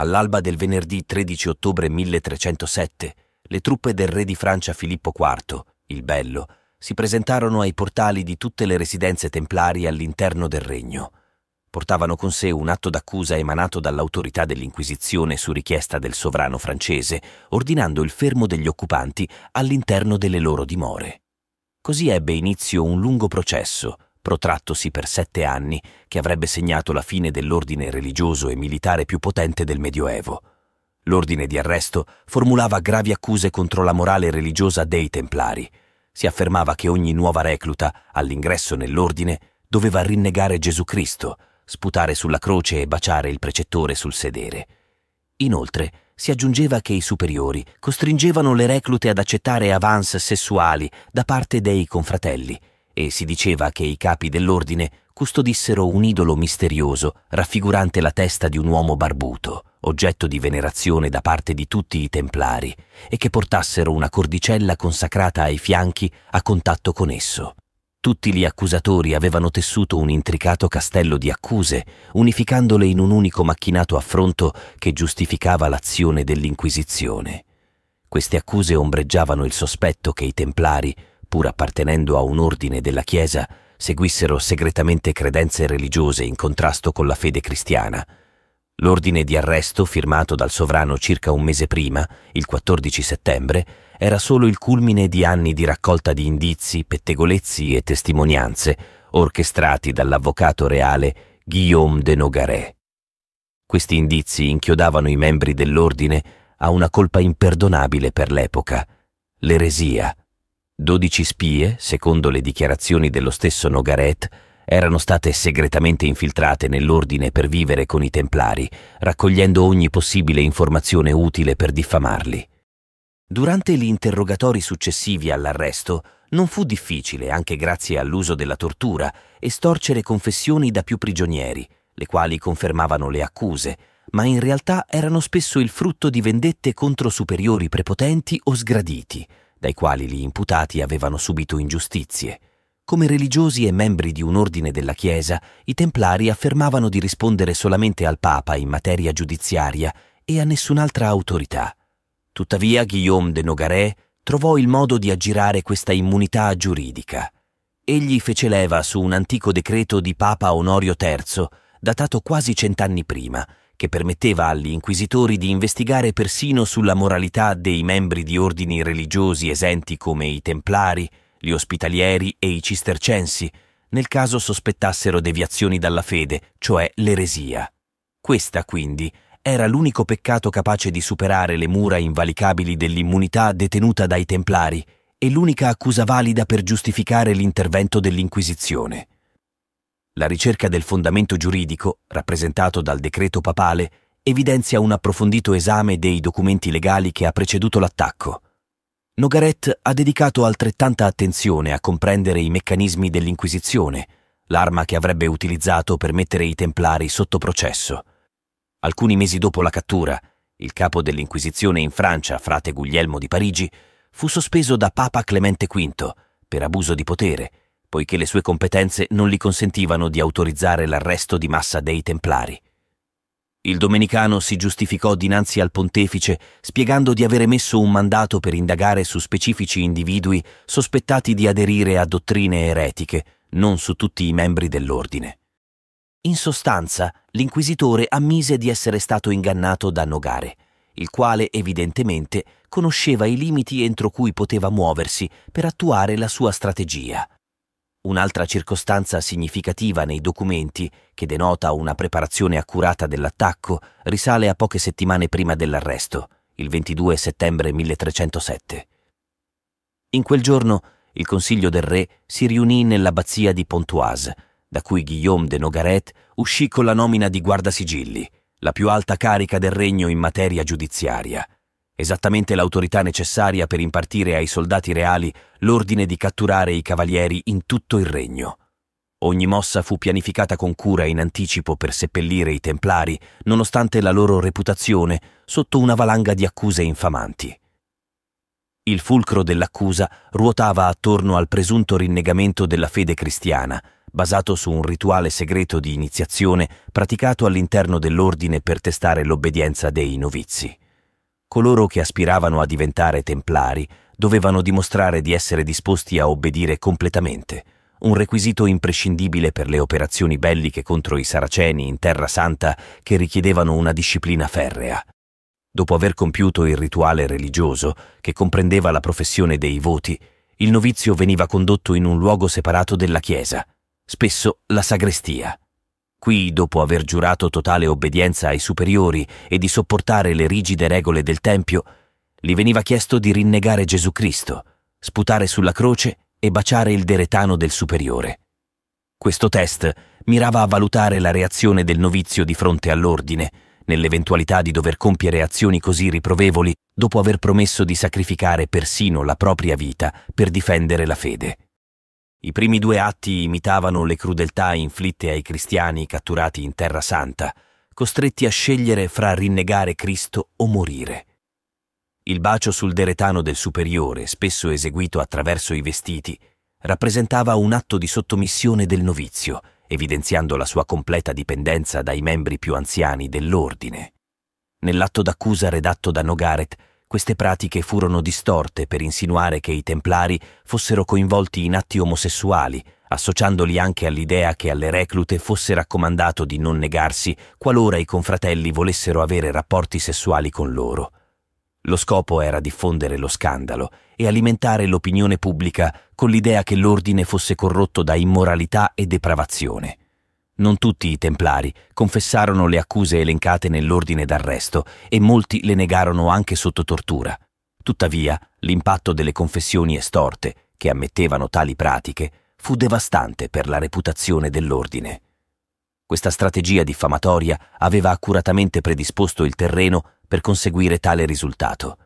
All'alba del venerdì 13 ottobre 1307, le truppe del re di Francia Filippo IV, il Bello, si presentarono ai portali di tutte le residenze templari all'interno del regno. Portavano con sé un atto d'accusa emanato dall'autorità dell'Inquisizione su richiesta del sovrano francese, ordinando il fermo degli occupanti all'interno delle loro dimore. Così ebbe inizio un lungo processo, protrattosi per sette anni, che avrebbe segnato la fine dell'ordine religioso e militare più potente del Medioevo. L'ordine di arresto formulava gravi accuse contro la morale religiosa dei Templari. Si affermava che ogni nuova recluta, all'ingresso nell'ordine, doveva rinnegare Gesù Cristo, sputare sulla croce e baciare il precettore sul sedere. Inoltre, si aggiungeva che i superiori costringevano le reclute ad accettare avance sessuali da parte dei confratelli e si diceva che i capi dell'ordine custodissero un idolo misterioso raffigurante la testa di un uomo barbuto, oggetto di venerazione da parte di tutti i templari, e che portassero una cordicella consacrata ai fianchi a contatto con esso. Tutti gli accusatori avevano tessuto un intricato castello di accuse, unificandole in un unico macchinato affronto che giustificava l'azione dell'Inquisizione. Queste accuse ombreggiavano il sospetto che i templari pur appartenendo a un ordine della Chiesa, seguissero segretamente credenze religiose in contrasto con la fede cristiana. L'ordine di arresto firmato dal sovrano circa un mese prima, il 14 settembre, era solo il culmine di anni di raccolta di indizi, pettegolezzi e testimonianze, orchestrati dall'avvocato reale Guillaume de Nogaret. Questi indizi inchiodavano i membri dell'ordine a una colpa imperdonabile per l'epoca, l'eresia, 12 spie, secondo le dichiarazioni dello stesso Nogaret, erano state segretamente infiltrate nell'ordine per vivere con i templari, raccogliendo ogni possibile informazione utile per diffamarli. Durante gli interrogatori successivi all'arresto, non fu difficile, anche grazie all'uso della tortura, estorcere confessioni da più prigionieri, le quali confermavano le accuse, ma in realtà erano spesso il frutto di vendette contro superiori prepotenti o sgraditi, dai quali gli imputati avevano subito ingiustizie. Come religiosi e membri di un ordine della Chiesa, i templari affermavano di rispondere solamente al Papa in materia giudiziaria e a nessun'altra autorità. Tuttavia Guillaume de Nogaret trovò il modo di aggirare questa immunità giuridica. Egli fece leva su un antico decreto di Papa Onorio III, datato quasi cent'anni prima, che permetteva agli inquisitori di investigare persino sulla moralità dei membri di ordini religiosi esenti come i templari, gli ospitalieri e i cistercensi, nel caso sospettassero deviazioni dalla fede, cioè l'eresia. Questa, quindi, era l'unico peccato capace di superare le mura invalicabili dell'immunità detenuta dai templari e l'unica accusa valida per giustificare l'intervento dell'Inquisizione. La ricerca del fondamento giuridico, rappresentato dal decreto papale, evidenzia un approfondito esame dei documenti legali che ha preceduto l'attacco. Nogaret ha dedicato altrettanta attenzione a comprendere i meccanismi dell'Inquisizione, l'arma che avrebbe utilizzato per mettere i Templari sotto processo. Alcuni mesi dopo la cattura, il capo dell'Inquisizione in Francia, frate Guglielmo di Parigi, fu sospeso da Papa Clemente V per abuso di potere poiché le sue competenze non gli consentivano di autorizzare l'arresto di massa dei Templari. Il domenicano si giustificò dinanzi al pontefice spiegando di avere messo un mandato per indagare su specifici individui sospettati di aderire a dottrine eretiche, non su tutti i membri dell'ordine. In sostanza, l'inquisitore ammise di essere stato ingannato da Nogare, il quale evidentemente conosceva i limiti entro cui poteva muoversi per attuare la sua strategia. Un'altra circostanza significativa nei documenti, che denota una preparazione accurata dell'attacco, risale a poche settimane prima dell'arresto, il 22 settembre 1307. In quel giorno il Consiglio del Re si riunì nell'abbazia di Pontoise, da cui Guillaume de Nogaret uscì con la nomina di guardasigilli, la più alta carica del regno in materia giudiziaria esattamente l'autorità necessaria per impartire ai soldati reali l'ordine di catturare i cavalieri in tutto il regno. Ogni mossa fu pianificata con cura in anticipo per seppellire i templari, nonostante la loro reputazione, sotto una valanga di accuse infamanti. Il fulcro dell'accusa ruotava attorno al presunto rinnegamento della fede cristiana, basato su un rituale segreto di iniziazione praticato all'interno dell'ordine per testare l'obbedienza dei novizi coloro che aspiravano a diventare templari dovevano dimostrare di essere disposti a obbedire completamente, un requisito imprescindibile per le operazioni belliche contro i saraceni in Terra Santa che richiedevano una disciplina ferrea. Dopo aver compiuto il rituale religioso, che comprendeva la professione dei voti, il novizio veniva condotto in un luogo separato della chiesa, spesso la sagrestia. Qui, dopo aver giurato totale obbedienza ai superiori e di sopportare le rigide regole del Tempio, gli veniva chiesto di rinnegare Gesù Cristo, sputare sulla croce e baciare il deretano del superiore. Questo test mirava a valutare la reazione del novizio di fronte all'ordine, nell'eventualità di dover compiere azioni così riprovevoli dopo aver promesso di sacrificare persino la propria vita per difendere la fede. I primi due atti imitavano le crudeltà inflitte ai cristiani catturati in Terra Santa, costretti a scegliere fra rinnegare Cristo o morire. Il bacio sul deretano del superiore, spesso eseguito attraverso i vestiti, rappresentava un atto di sottomissione del novizio, evidenziando la sua completa dipendenza dai membri più anziani dell'ordine. Nell'atto d'accusa redatto da Nogaret queste pratiche furono distorte per insinuare che i templari fossero coinvolti in atti omosessuali, associandoli anche all'idea che alle reclute fosse raccomandato di non negarsi qualora i confratelli volessero avere rapporti sessuali con loro. Lo scopo era diffondere lo scandalo e alimentare l'opinione pubblica con l'idea che l'ordine fosse corrotto da immoralità e depravazione. Non tutti i templari confessarono le accuse elencate nell'ordine d'arresto e molti le negarono anche sotto tortura. Tuttavia, l'impatto delle confessioni estorte, che ammettevano tali pratiche, fu devastante per la reputazione dell'ordine. Questa strategia diffamatoria aveva accuratamente predisposto il terreno per conseguire tale risultato.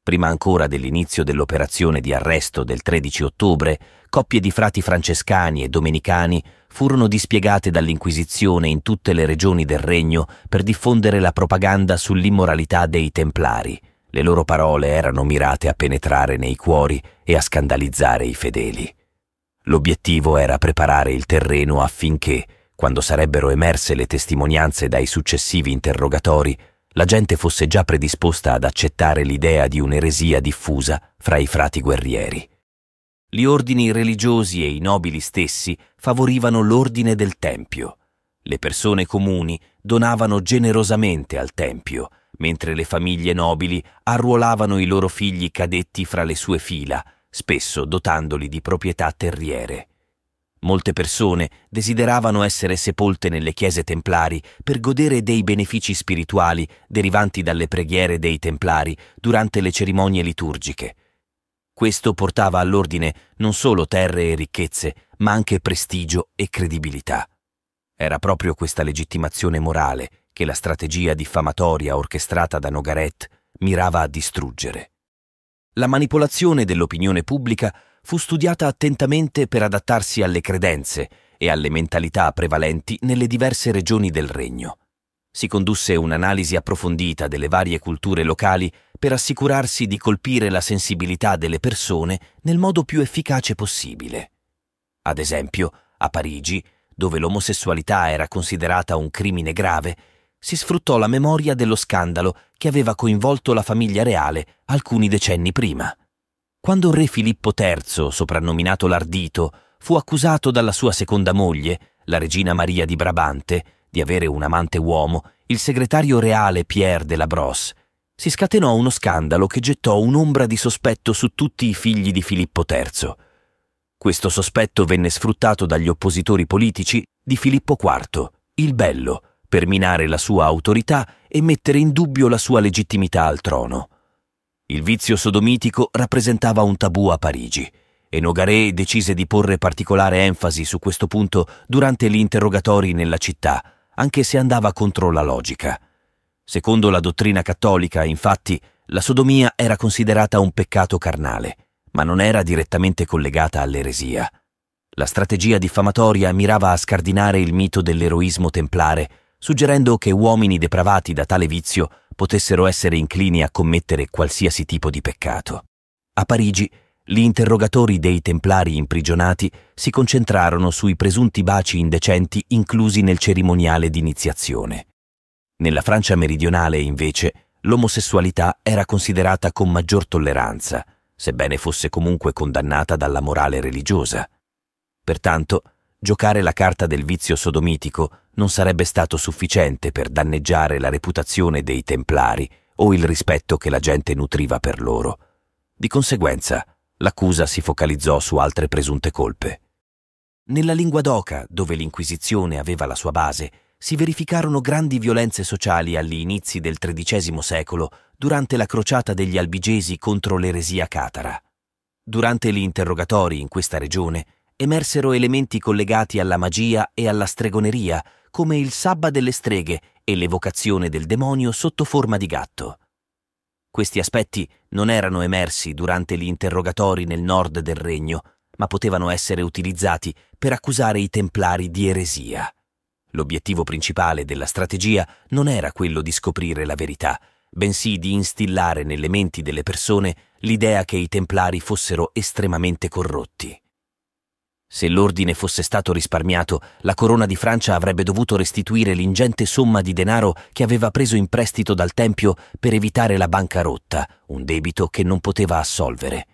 Prima ancora dell'inizio dell'operazione di arresto del 13 ottobre, coppie di frati francescani e domenicani furono dispiegate dall'Inquisizione in tutte le regioni del regno per diffondere la propaganda sull'immoralità dei Templari. Le loro parole erano mirate a penetrare nei cuori e a scandalizzare i fedeli. L'obiettivo era preparare il terreno affinché, quando sarebbero emerse le testimonianze dai successivi interrogatori, la gente fosse già predisposta ad accettare l'idea di un'eresia diffusa fra i frati guerrieri. Gli ordini religiosi e i nobili stessi favorivano l'ordine del Tempio. Le persone comuni donavano generosamente al Tempio, mentre le famiglie nobili arruolavano i loro figli cadetti fra le sue fila, spesso dotandoli di proprietà terriere. Molte persone desideravano essere sepolte nelle chiese templari per godere dei benefici spirituali derivanti dalle preghiere dei templari durante le cerimonie liturgiche, questo portava all'ordine non solo terre e ricchezze, ma anche prestigio e credibilità. Era proprio questa legittimazione morale che la strategia diffamatoria orchestrata da Nogaret mirava a distruggere. La manipolazione dell'opinione pubblica fu studiata attentamente per adattarsi alle credenze e alle mentalità prevalenti nelle diverse regioni del regno. Si condusse un'analisi approfondita delle varie culture locali per assicurarsi di colpire la sensibilità delle persone nel modo più efficace possibile. Ad esempio, a Parigi, dove l'omosessualità era considerata un crimine grave, si sfruttò la memoria dello scandalo che aveva coinvolto la famiglia reale alcuni decenni prima. Quando re Filippo III, soprannominato l'Ardito, fu accusato dalla sua seconda moglie, la regina Maria di Brabante, di avere un amante uomo, il segretario reale Pierre de la Brosse si scatenò uno scandalo che gettò un'ombra di sospetto su tutti i figli di Filippo III. Questo sospetto venne sfruttato dagli oppositori politici di Filippo IV, il Bello, per minare la sua autorità e mettere in dubbio la sua legittimità al trono. Il vizio sodomitico rappresentava un tabù a Parigi e Nogaret decise di porre particolare enfasi su questo punto durante gli interrogatori nella città, anche se andava contro la logica. Secondo la dottrina cattolica, infatti, la sodomia era considerata un peccato carnale, ma non era direttamente collegata all'eresia. La strategia diffamatoria mirava a scardinare il mito dell'eroismo templare, suggerendo che uomini depravati da tale vizio potessero essere inclini a commettere qualsiasi tipo di peccato. A Parigi, gli interrogatori dei templari imprigionati si concentrarono sui presunti baci indecenti inclusi nel cerimoniale d'iniziazione. Nella Francia meridionale, invece, l'omosessualità era considerata con maggior tolleranza, sebbene fosse comunque condannata dalla morale religiosa. Pertanto, giocare la carta del vizio sodomitico non sarebbe stato sufficiente per danneggiare la reputazione dei templari o il rispetto che la gente nutriva per loro. Di conseguenza, l'accusa si focalizzò su altre presunte colpe. Nella lingua d'oca, dove l'Inquisizione aveva la sua base, si verificarono grandi violenze sociali agli inizi del XIII secolo durante la crociata degli albigesi contro l'eresia catara. Durante gli interrogatori in questa regione emersero elementi collegati alla magia e alla stregoneria, come il sabba delle streghe e l'evocazione del demonio sotto forma di gatto. Questi aspetti non erano emersi durante gli interrogatori nel nord del regno, ma potevano essere utilizzati per accusare i templari di eresia. L'obiettivo principale della strategia non era quello di scoprire la verità, bensì di instillare nelle menti delle persone l'idea che i templari fossero estremamente corrotti. Se l'ordine fosse stato risparmiato, la corona di Francia avrebbe dovuto restituire l'ingente somma di denaro che aveva preso in prestito dal Tempio per evitare la bancarotta, un debito che non poteva assolvere.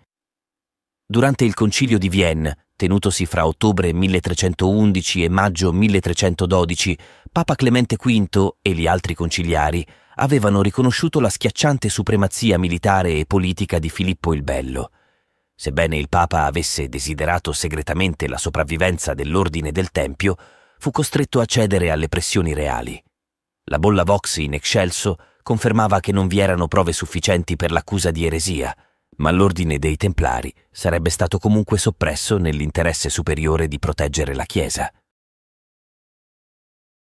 Durante il concilio di Vienne, tenutosi fra ottobre 1311 e maggio 1312, Papa Clemente V e gli altri conciliari avevano riconosciuto la schiacciante supremazia militare e politica di Filippo il Bello. Sebbene il Papa avesse desiderato segretamente la sopravvivenza dell'ordine del Tempio, fu costretto a cedere alle pressioni reali. La bolla Vox in excelso confermava che non vi erano prove sufficienti per l'accusa di eresia, ma l'ordine dei Templari sarebbe stato comunque soppresso nell'interesse superiore di proteggere la Chiesa.